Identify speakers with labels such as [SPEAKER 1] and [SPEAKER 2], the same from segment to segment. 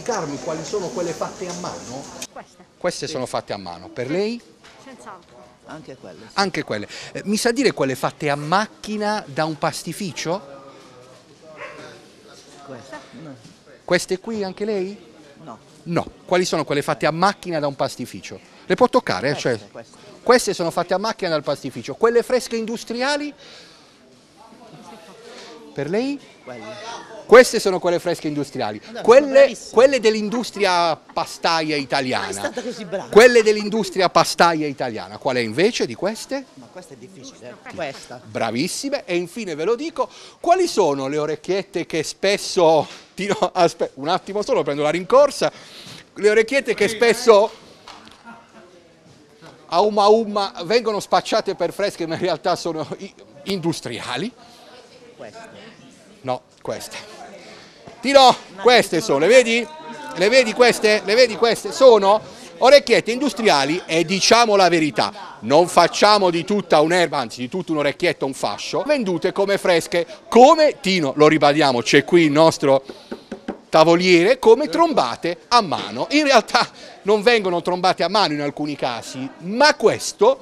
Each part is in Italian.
[SPEAKER 1] indicarmi quali sono quelle fatte a mano? Queste. Queste sì. sono fatte a mano. Per lei? Senz'altro. Anche quelle. Sì. Anche quelle. Eh, mi sa dire quelle fatte a macchina da un pastificio? Queste. Queste qui anche lei? No. No. Quali sono quelle fatte a macchina da un pastificio? Le può toccare? Eh, cioè, queste, cioè, queste. queste sono fatte a macchina dal pastificio. Quelle fresche industriali? Per lei? Quelle. Queste sono quelle fresche industriali, quelle, quelle dell'industria pastaia italiana. Quelle dell'industria pastaia italiana. Qual è invece di queste? Ma questa è difficile. Eh. Questa. Bravissime. E infine ve lo dico, quali sono le orecchiette che spesso... Tiro... Aspetta, un attimo solo, prendo la rincorsa. Le orecchiette che spesso a umma umma vengono spacciate per fresche ma in realtà sono industriali. Queste. No, queste. Tiro, queste sono, le vedi? Le vedi queste? Le vedi queste? Sono orecchiette industriali e diciamo la verità, non facciamo di tutta un'erba, anzi di tutto un'orecchietta un fascio, vendute come fresche, come Tino, lo ribadiamo, c'è qui il nostro tavoliere, come trombate a mano. In realtà non vengono trombate a mano in alcuni casi, ma questo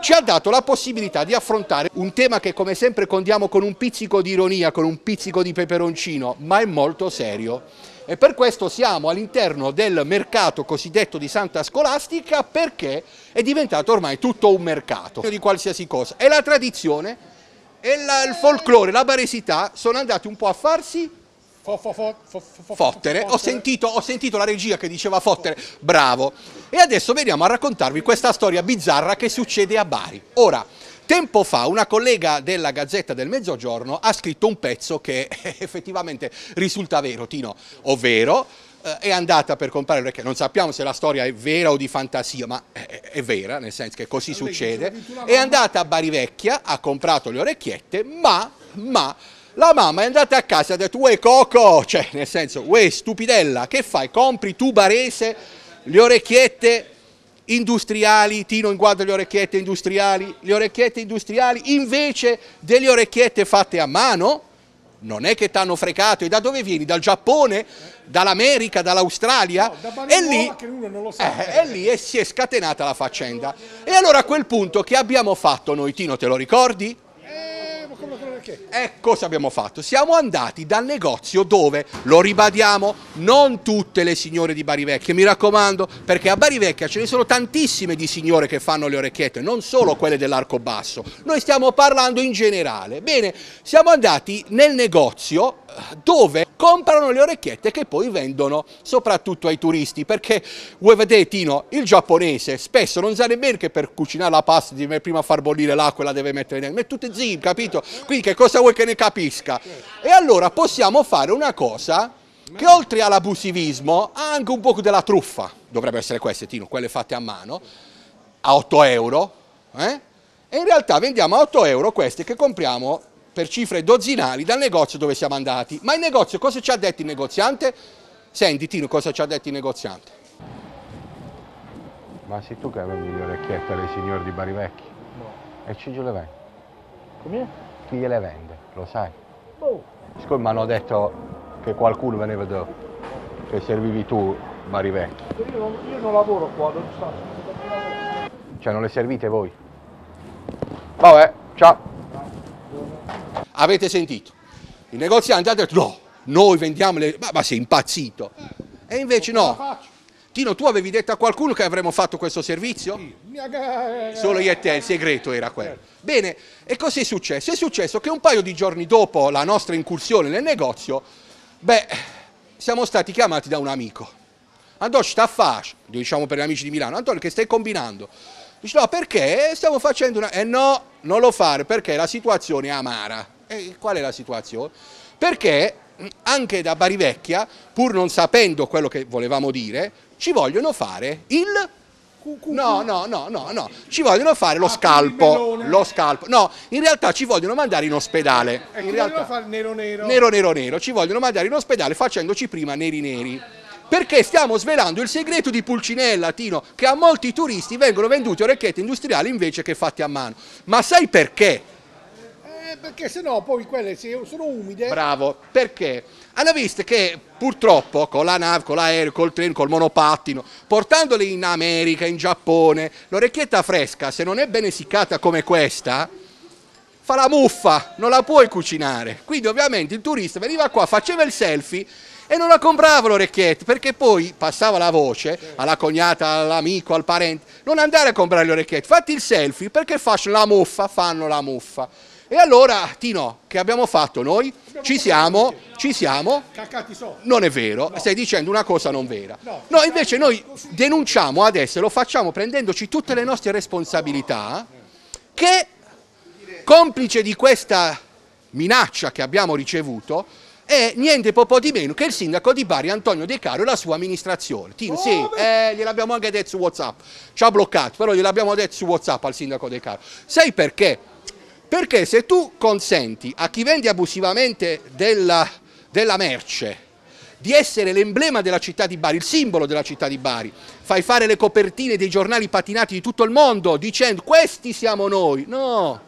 [SPEAKER 1] ci ha dato la possibilità di affrontare un tema che come sempre condiamo con un pizzico di ironia, con un pizzico di peperoncino, ma è molto serio. E per questo siamo all'interno del mercato cosiddetto di Santa Scolastica perché è diventato ormai tutto un mercato di qualsiasi cosa. E la tradizione e la, il folklore, la baresità sono andati un po' a farsi fottere. Ho sentito, ho sentito la regia che diceva fottere. Bravo. E adesso veniamo a raccontarvi questa storia bizzarra che succede a Bari. Ora, Tempo fa una collega della Gazzetta del Mezzogiorno ha scritto un pezzo che effettivamente risulta vero, Tino, ovvero eh, è andata per comprare perché non sappiamo se la storia è vera o di fantasia, ma è, è vera, nel senso che così succede. È andata a Bari Vecchia ha comprato le orecchiette, ma, ma la mamma è andata a casa e ha detto, uè Coco, cioè nel senso, uè stupidella, che fai? Compri tu barese le orecchiette industriali, Tino inquadra le orecchiette industriali, le orecchiette industriali invece delle orecchiette fatte a mano? Non è che ti hanno fregato, e da dove vieni? Dal Giappone? Dall'America? Dall'Australia? No, da e, lì, eh, e lì e si è scatenata la faccenda. E allora a quel punto che abbiamo fatto noi, Tino, te lo ricordi? Eh, perché? E eh, cosa abbiamo fatto? Siamo andati dal negozio dove, lo ribadiamo, non tutte le signore di Barivecchia, mi raccomando, perché a Barivecchia ce ne sono tantissime di signore che fanno le orecchiette, non solo quelle dell'arco basso, noi stiamo parlando in generale. Bene, siamo andati nel negozio eh, dove comprano le orecchiette che poi vendono soprattutto ai turisti, perché vuoi vedere, Tino, il giapponese spesso non sa nemmeno che per cucinare la pasta deve prima far bollire l'acqua e la deve mettere dentro, è tutto zip, capito? Quindi che cosa vuoi che ne capisca? E allora possiamo fare una cosa che oltre all'abusivismo ha anche un po' della truffa, dovrebbero essere queste Tino, quelle fatte a mano, a 8 euro, eh? e in realtà vendiamo a 8 euro queste che compriamo per cifre dozzinali dal negozio dove siamo andati. Ma il negozio cosa ci ha detto il negoziante? Senti Tino cosa ci ha detto il negoziante. Ma sei tu che avevi le orecchiette dei signori di Bari Vecchi? No. E ci le vende? Come? Chi gliele vende, lo sai? Oh. Siccome mi hanno detto che qualcuno veniva da... che servivi tu Bari Vecchi. Io non, io non lavoro qua, non sto. Cioè non le servite voi? Vabbè, ciao! avete sentito. Il negoziante ha detto no, noi vendiamo le... Ma, ma sei impazzito. E invece no. Tino, tu avevi detto a qualcuno che avremmo fatto questo servizio? Solo io e te, il segreto era quello. Bene, e cos'è successo? È successo che un paio di giorni dopo la nostra incursione nel negozio, beh, siamo stati chiamati da un amico. Antonio sta facendo, diciamo per gli amici di Milano, Antonio che stai combinando? Dice no perché stiamo facendo una... Eh no, non lo fare perché la situazione è amara. E qual è la situazione? Perché mm, anche da Barivecchia, pur non sapendo quello che volevamo dire, ci vogliono fare il No, no, no, no, no, ci vogliono fare lo ah, scalpo, lo scalpo, no, in realtà ci vogliono mandare in ospedale, ecco, in realtà, fare nero nero? Nero nero nero, ci vogliono mandare in ospedale facendoci prima neri neri, perché stiamo svelando il segreto di Pulcinella, Tino, che a molti turisti vengono vendute orecchiette industriali invece che fatte a mano, ma sai perché? Eh, perché sennò poi quelle sono umide. Bravo, perché hanno visto che purtroppo con la nave, con l'aereo, col treno, col monopattino, portandole in America, in Giappone, l'orecchietta fresca, se non è ben essiccata come questa, fa la muffa, non la puoi cucinare. Quindi ovviamente il turista veniva qua, faceva il selfie e non la comprava l'orecchietta perché poi passava la voce alla cognata, all'amico, al parente non andare a comprare le orecchiette, fatti il selfie perché faccio la muffa, fanno la muffa e allora, Tino, che abbiamo fatto noi? Ci siamo, ci siamo. Non è vero, stai dicendo una cosa non vera. No, invece noi denunciamo adesso, lo facciamo prendendoci tutte le nostre responsabilità, che complice di questa minaccia che abbiamo ricevuto è niente po' di meno che il sindaco di Bari Antonio De Caro e la sua amministrazione. Tino, sì, oh, eh, gliel'abbiamo anche detto su Whatsapp, ci ha bloccato, però gliel'abbiamo detto su Whatsapp al sindaco De Caro. Sai perché? Perché se tu consenti a chi vende abusivamente della, della merce di essere l'emblema della città di Bari, il simbolo della città di Bari. Fai fare le copertine dei giornali patinati di tutto il mondo dicendo questi siamo noi. No,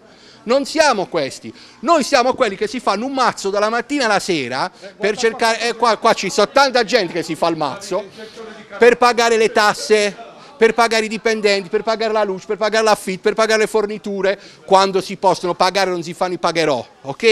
[SPEAKER 1] non siamo questi. Noi siamo quelli che si fanno un mazzo dalla mattina alla sera per cercare... Eh, qua, qua ci sono tanta gente che si fa il mazzo per pagare le tasse per pagare i dipendenti, per pagare la luce, per pagare l'affitto, per pagare le forniture, quando si possono pagare non si fanno i pagherò, ok?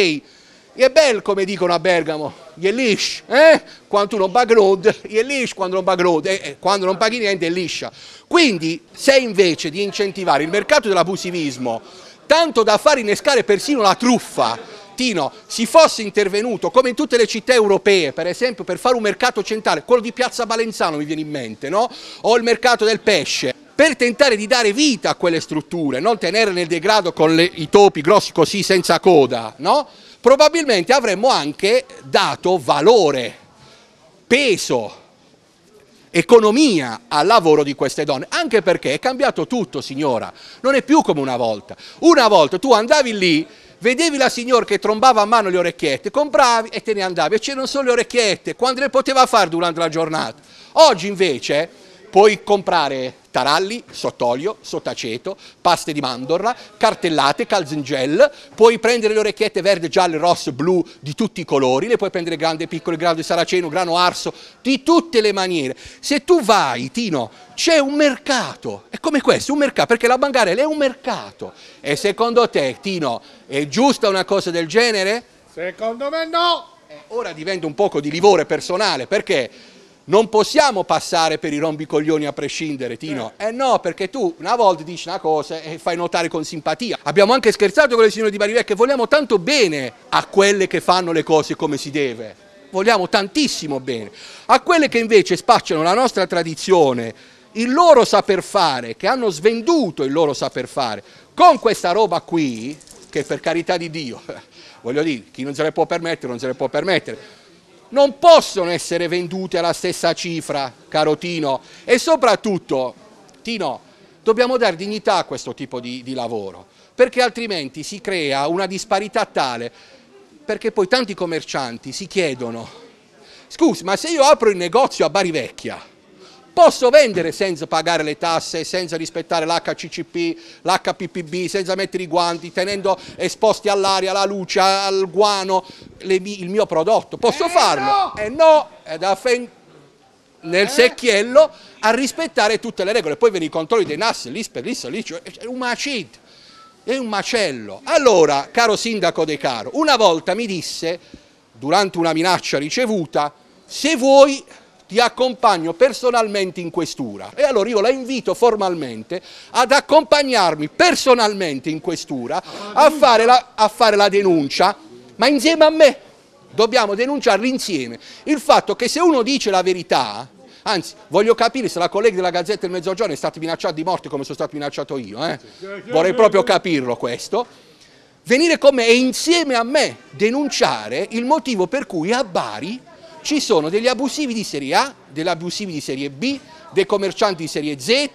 [SPEAKER 1] E bello come dicono a Bergamo, è liscio, eh? quando tu non paghi l'od, è liscio quando non paghi l'od, eh, eh, quando non paghi niente è liscia. Quindi se invece di incentivare il mercato dell'abusivismo, tanto da far innescare persino la truffa, Trentino si fosse intervenuto, come in tutte le città europee, per esempio, per fare un mercato centrale, quello di Piazza Balenzano mi viene in mente, no? o il mercato del pesce, per tentare di dare vita a quelle strutture, non tenere nel degrado con le, i topi grossi così senza coda, no? probabilmente avremmo anche dato valore, peso, economia al lavoro di queste donne, anche perché è cambiato tutto signora, non è più come una volta, una volta tu andavi lì vedevi la signora che trombava a mano le orecchiette, compravi e te ne andavi. E c'erano solo le orecchiette, quando le poteva fare durante la giornata. Oggi invece puoi comprare taralli, sott'olio, sottaceto, paste di mandorla, cartellate, calzingel, puoi prendere le orecchiette verde, gialle, rosse, blu di tutti i colori, le puoi prendere grande, piccole, grande, saraceno, grano arso, di tutte le maniere. Se tu vai, Tino, c'è un mercato, è come questo, un mercato, perché la bangarella è un mercato. E secondo te, Tino, è giusta una cosa del genere? Secondo me no! Eh, ora diventa un poco di livore personale, perché non possiamo passare per i rombicoglioni a prescindere, Tino. Eh. eh no, perché tu una volta dici una cosa e fai notare con simpatia. Abbiamo anche scherzato con le signore di che vogliamo tanto bene a quelle che fanno le cose come si deve. Vogliamo tantissimo bene. A quelle che invece spacciano la nostra tradizione, il loro saper fare, che hanno svenduto il loro saper fare, con questa roba qui, che per carità di Dio, voglio dire, chi non se le può permettere, non se le può permettere non possono essere vendute alla stessa cifra, caro Tino. E soprattutto, Tino, dobbiamo dare dignità a questo tipo di, di lavoro, perché altrimenti si crea una disparità tale, perché poi tanti commercianti si chiedono, scusi, ma se io apro il negozio a Bari Vecchia, posso vendere senza pagare le tasse, senza rispettare l'HCCP, l'HPPB, senza mettere i guanti, tenendo esposti all'aria, alla luce, al guano le, il mio prodotto. Posso eh farlo? E no, è eh no nel eh. secchiello a rispettare tutte le regole. Poi viene i controlli dei NAS, l'ISPE, l'ISO, l'ICE, è un macid, è un macello. Allora, caro sindaco De Caro, una volta mi disse, durante una minaccia ricevuta, se vuoi ti accompagno personalmente in questura. E allora io la invito formalmente ad accompagnarmi personalmente in questura a fare la, a fare la denuncia, ma insieme a me dobbiamo denunciarli insieme il fatto che se uno dice la verità, anzi voglio capire se la collega della Gazzetta del Mezzogiorno è stata minacciata di morte come sono stato minacciato io, eh? vorrei proprio capirlo questo, venire con me e insieme a me denunciare il motivo per cui a Bari ci sono degli abusivi di serie A, degli abusivi di serie B, dei commercianti di serie Z,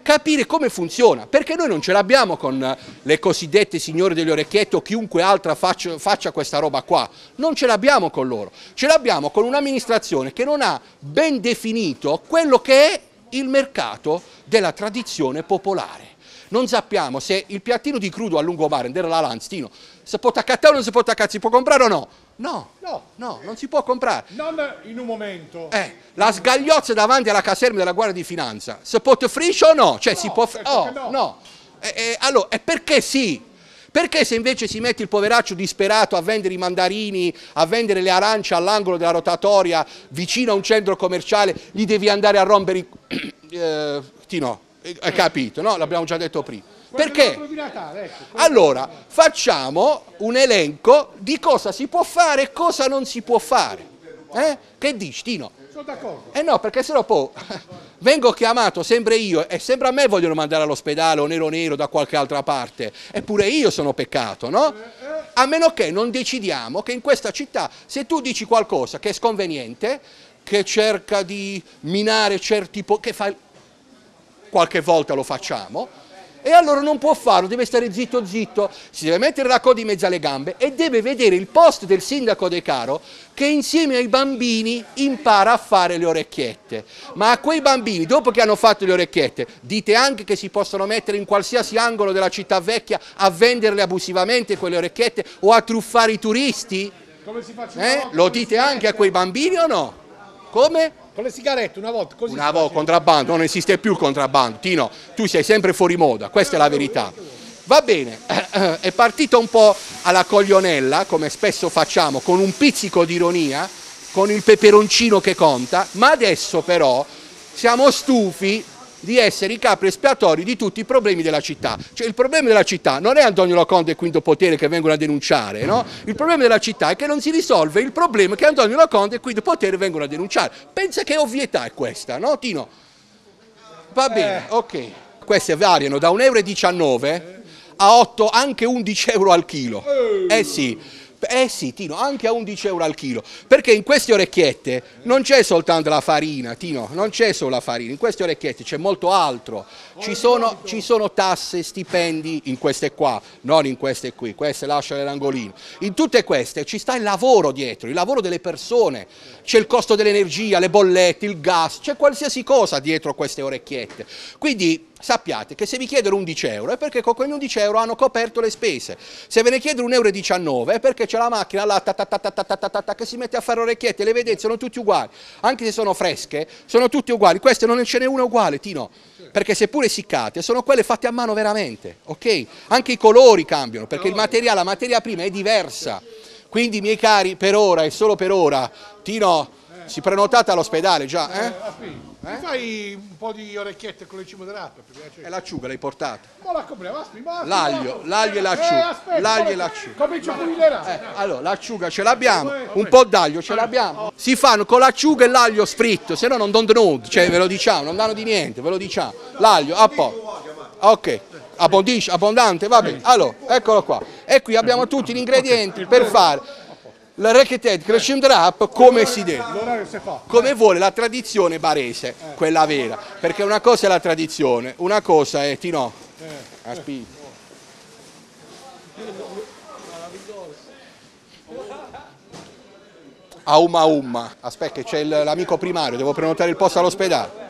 [SPEAKER 1] capire come funziona, perché noi non ce l'abbiamo con le cosiddette signore degli orecchietti o chiunque altra faccia, faccia questa roba qua, non ce l'abbiamo con loro, ce l'abbiamo con un'amministrazione che non ha ben definito quello che è il mercato della tradizione popolare. Non sappiamo se il piattino di crudo a lungomare, della Lanzino, si può attaccare o non si può attaccare, si può comprare o no. No, no, no, non si può comprare. Non in un momento. Eh, la sgagliozza davanti alla caserma della Guardia di Finanza, si può frisce o no? Cioè, no, si può... Certo oh, no. no. Eh, eh, allora, e perché sì? Perché se invece si mette il poveraccio disperato a vendere i mandarini, a vendere le arance all'angolo della rotatoria, vicino a un centro commerciale, gli devi andare a rompere i... eh, ti hai capito, no? L'abbiamo già detto prima. Perché? Ecco, allora, facciamo un elenco di cosa si può fare e cosa non si può fare. Eh? Che dici, Tino? Sono d'accordo. Eh no, perché sennò poi vengo chiamato sempre io e sempre a me vogliono mandare all'ospedale o nero nero da qualche altra parte. Eppure io sono peccato, no? Eh, eh. A meno che non decidiamo che in questa città, se tu dici qualcosa che è sconveniente, che cerca di minare certi... Po- che fa... qualche volta lo facciamo e allora non può farlo, deve stare zitto zitto, si deve mettere la coda in mezzo alle gambe e deve vedere il post del sindaco De Caro che insieme ai bambini impara a fare le orecchiette. Ma a quei bambini, dopo che hanno fatto le orecchiette, dite anche che si possono mettere in qualsiasi angolo della città vecchia a venderle abusivamente quelle orecchiette o a truffare i turisti? Come si Eh? Lo dite anche a quei bambini o no? Come? Con le sigarette una volta così. Una volta contrabbando, non esiste più il contrabbando. Tino, tu sei sempre fuori moda, questa è la verità. Va bene, è partito un po' alla coglionella, come spesso facciamo, con un pizzico di ironia, con il peperoncino che conta, ma adesso però siamo stufi di essere i capri espiatori di tutti i problemi della città. Cioè il problema della città non è Antonio Laconde e Quinto Potere che vengono a denunciare, no? Il problema della città è che non si risolve il problema che Antonio Laconde e Quinto Potere vengono a denunciare. Pensa che ovvietà è questa, no Tino? Va eh. bene, ok. Queste variano da 1,19 euro a 8, anche 11 euro al chilo. Eh sì. Eh sì, Tino, anche a 11 euro al chilo, perché in queste orecchiette non c'è soltanto la farina, Tino, non c'è solo la farina, in queste orecchiette c'è molto altro, ci sono, ci sono, tasse, stipendi in queste qua, non in queste qui, queste lasciano l'angolino, in tutte queste ci sta il lavoro dietro, il lavoro delle persone, c'è il costo dell'energia, le bollette, il gas, c'è qualsiasi cosa dietro queste orecchiette, quindi sappiate che se vi chiedono 11 euro è perché con quegli 11 euro hanno coperto le spese, se ve ne chiedono 1,19 euro è perché c'è la macchina là ta ta ta ta ta ta ta che si mette a fare orecchiette, le vedete sono tutti uguali, anche se sono fresche, sono tutti uguali, queste non ce n'è una uguale Tino, perché seppure siccate sono quelle fatte a mano veramente, ok? Anche i colori cambiano perché il materiale, la materia prima è diversa, quindi miei cari per ora e solo per ora Tino si prenotate all'ospedale già, eh? Eh? eh? fai un po' di orecchiette con le cime dell'ape? E l'acciuga l'hai portata? Ma la compriamo, aspetta. L'aglio, l'aglio e eh, l'acciuga. Eh, l'aglio e l'acciuga. Comincio a pulire eh, Allora, l'acciuga ce l'abbiamo, eh, un po' d'aglio ce l'abbiamo. Si fanno con l'acciuga e l'aglio fritto, se no non don't know, cioè ve lo diciamo, non danno di niente, ve lo diciamo. L'aglio, a po'. Ok, abbondisce, abbondante, va bene. Allora, eccolo qua. E qui abbiamo tutti gli ingredienti per fare la Raccheted Crescendrap come si deve, come vuole la tradizione barese, eh. quella vera, perché una cosa è la tradizione, una cosa è Tino, eh. aspetta. A Umma, aspetta che c'è l'amico primario, devo prenotare il posto all'ospedale.